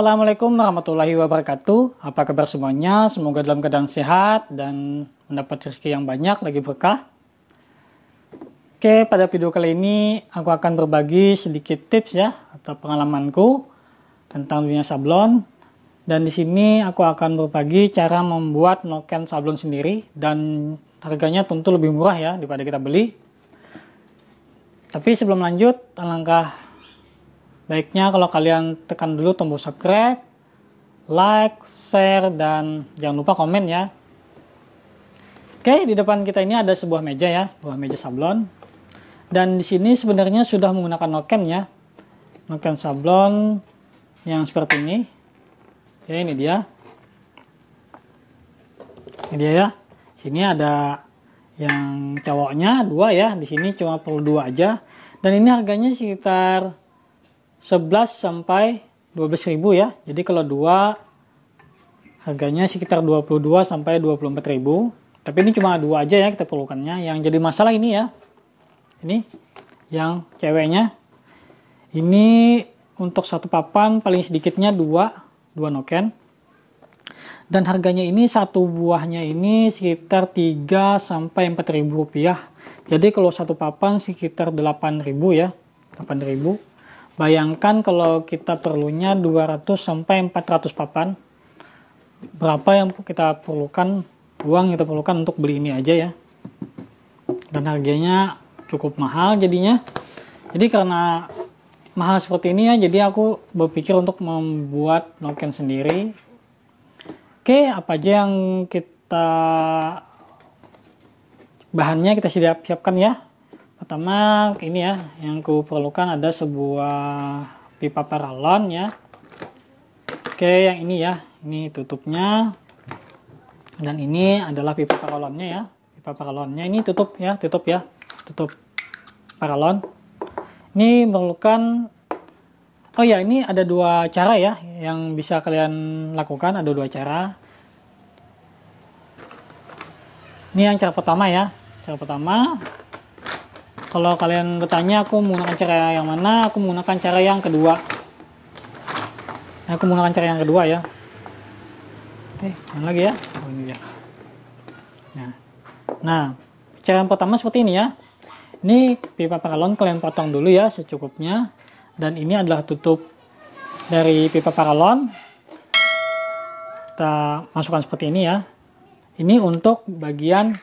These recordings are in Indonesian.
Assalamualaikum warahmatullahi wabarakatuh. Apa kabar semuanya? Semoga dalam keadaan sehat dan mendapat rezeki yang banyak lagi berkah. Oke, pada video kali ini aku akan berbagi sedikit tips ya atau pengalamanku tentang dunia sablon. Dan di sini aku akan berbagi cara membuat noken sablon sendiri dan harganya tentu lebih murah ya daripada kita beli. Tapi sebelum lanjut, alangkah Baiknya kalau kalian tekan dulu tombol subscribe, like, share, dan jangan lupa komen ya. Oke, di depan kita ini ada sebuah meja ya, sebuah meja sablon. Dan di sini sebenarnya sudah menggunakan noken ya. Noken sablon yang seperti ini. Oke, ini dia. Ini dia ya. Sini ada yang cowoknya dua ya, di sini cuma perlu dua aja. Dan ini harganya sekitar 11 sampai 12.000 ya. Jadi kalau 2 harganya sekitar 22 sampai 24.000. Tapi ini cuma dua aja ya kita perlukannya. Yang jadi masalah ini ya. Ini yang ceweknya. Ini untuk satu papan paling sedikitnya 2, 2 noken. Dan harganya ini satu buahnya ini sekitar 3 sampai 4.000 rupiah. Jadi kalau satu papan sekitar 8.000 ya. 8.000 ribu Bayangkan kalau kita perlunya 200 sampai 400 papan. Berapa yang kita perlukan uang kita perlukan untuk beli ini aja ya. Dan harganya cukup mahal jadinya. Jadi karena mahal seperti ini ya, jadi aku berpikir untuk membuat noken sendiri. Oke, apa aja yang kita bahannya kita siap siapkan ya pertama ini ya yang ku perlukan ada sebuah pipa paralon ya oke yang ini ya ini tutupnya dan ini adalah pipa paralonnya ya pipa paralonnya ini tutup ya tutup ya tutup paralon ini memerlukan oh ya ini ada dua cara ya yang bisa kalian lakukan ada dua cara ini yang cara pertama ya cara pertama kalau kalian bertanya aku menggunakan cara yang mana aku menggunakan cara yang kedua aku menggunakan cara yang kedua ya oke mana lagi ya oh, ini dia nah nah cara yang pertama seperti ini ya ini pipa paralon kalian potong dulu ya secukupnya dan ini adalah tutup dari pipa paralon kita masukkan seperti ini ya ini untuk bagian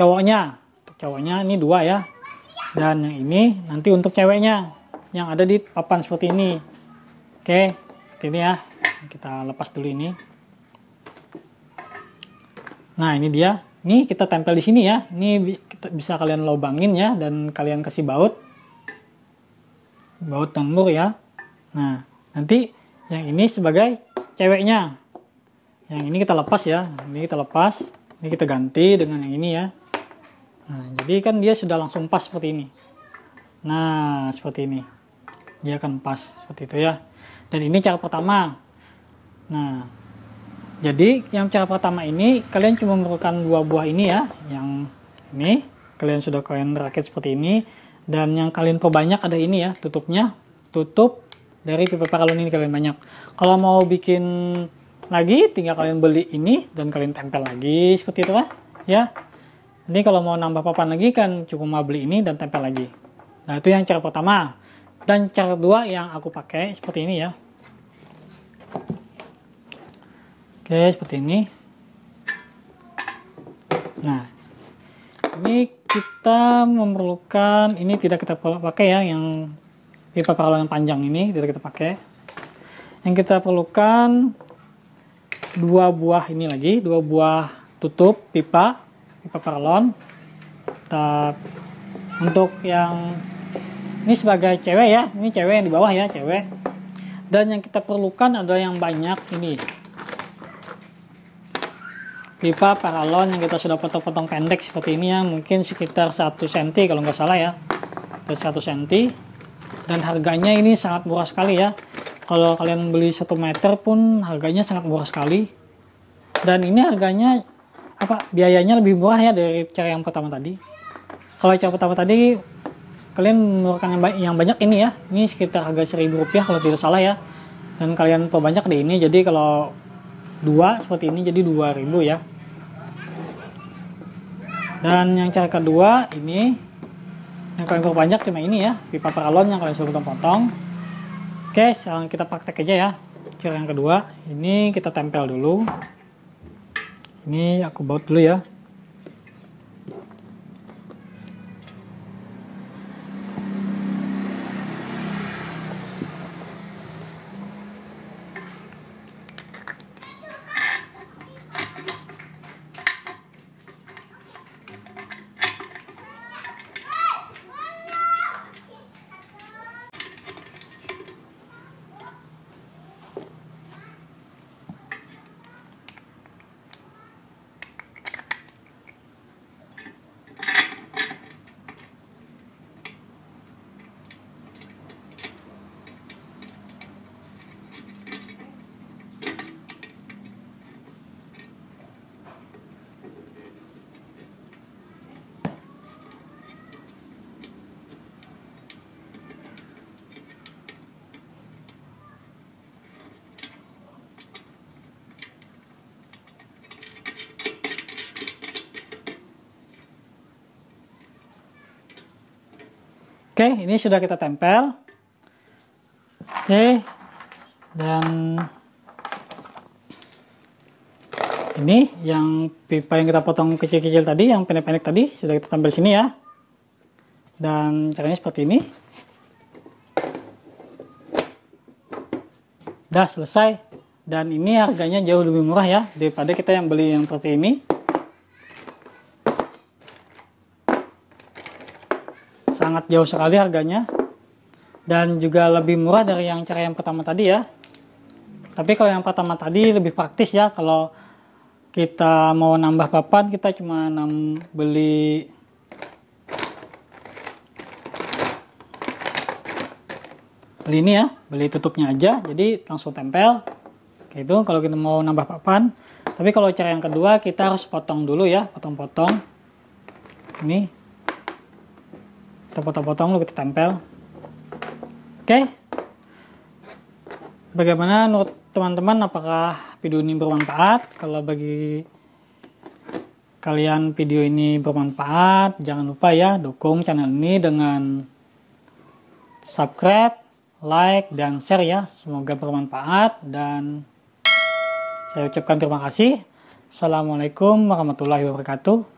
cowoknya cowoknya ini dua ya dan yang ini nanti untuk ceweknya yang ada di papan seperti ini oke seperti ini ya kita lepas dulu ini nah ini dia ini kita tempel di sini ya ini kita bisa kalian lobangin ya dan kalian kasih baut baut dan ya nah nanti yang ini sebagai ceweknya yang ini kita lepas ya ini kita lepas ini kita ganti dengan yang ini ya Nah, jadi kan dia sudah langsung pas seperti ini. Nah, seperti ini. Dia akan pas seperti itu ya. Dan ini cara pertama. Nah, jadi yang cara pertama ini kalian cuma memerlukan dua buah ini ya, yang ini kalian sudah kalian rakit seperti ini dan yang kalian perbanyak ada ini ya tutupnya tutup dari pipa paralon ini kalian banyak kalau mau bikin lagi tinggal kalian beli ini dan kalian tempel lagi seperti itu lah ya ini kalau mau nambah papan lagi kan cukup beli ini dan tempel lagi. Nah itu yang cara pertama. Dan cara kedua yang aku pakai seperti ini ya. Oke seperti ini. Nah ini kita memerlukan ini tidak kita pakai ya yang pipa yang panjang ini tidak kita pakai. Yang kita perlukan dua buah ini lagi, dua buah tutup pipa pipa Tetap untuk yang ini sebagai cewek ya ini cewek yang di bawah ya cewek dan yang kita perlukan adalah yang banyak ini pipa paralon yang kita sudah potong-potong pendek seperti ini ya mungkin sekitar 1 cm kalau nggak salah ya sekitar 1 cm dan harganya ini sangat murah sekali ya kalau kalian beli 1 meter pun harganya sangat murah sekali dan ini harganya apa biayanya lebih murah ya dari cara yang pertama tadi kalau cara pertama tadi kalian mengeluarkan yang, yang banyak ini ya ini sekitar harga seribu rupiah kalau tidak salah ya dan kalian perbanyak di ini jadi kalau dua seperti ini jadi dua ribu ya dan yang cara kedua ini yang kalian perbanyak cuma ini ya pipa peralon yang kalian sebutkan potong oke sekarang kita praktek aja ya cara yang kedua ini kita tempel dulu ini aku baut dulu ya Oke, ini sudah kita tempel. Oke, dan ini yang pipa yang kita potong kecil-kecil tadi, yang pendek-pendek tadi sudah kita tempel sini ya. Dan caranya seperti ini. Dah selesai. Dan ini harganya jauh lebih murah ya daripada kita yang beli yang seperti ini. sangat jauh sekali harganya dan juga lebih murah dari yang cara yang pertama tadi ya tapi kalau yang pertama tadi lebih praktis ya kalau kita mau nambah papan kita cuma nam beli beli ini ya beli tutupnya aja jadi langsung tempel kayak itu kalau kita mau nambah papan tapi kalau cara yang kedua kita harus potong dulu ya potong-potong ini kita potong-potong lalu kita tempel oke okay. bagaimana menurut teman-teman apakah video ini bermanfaat kalau bagi kalian video ini bermanfaat jangan lupa ya dukung channel ini dengan subscribe like dan share ya semoga bermanfaat dan saya ucapkan terima kasih Assalamualaikum warahmatullahi wabarakatuh.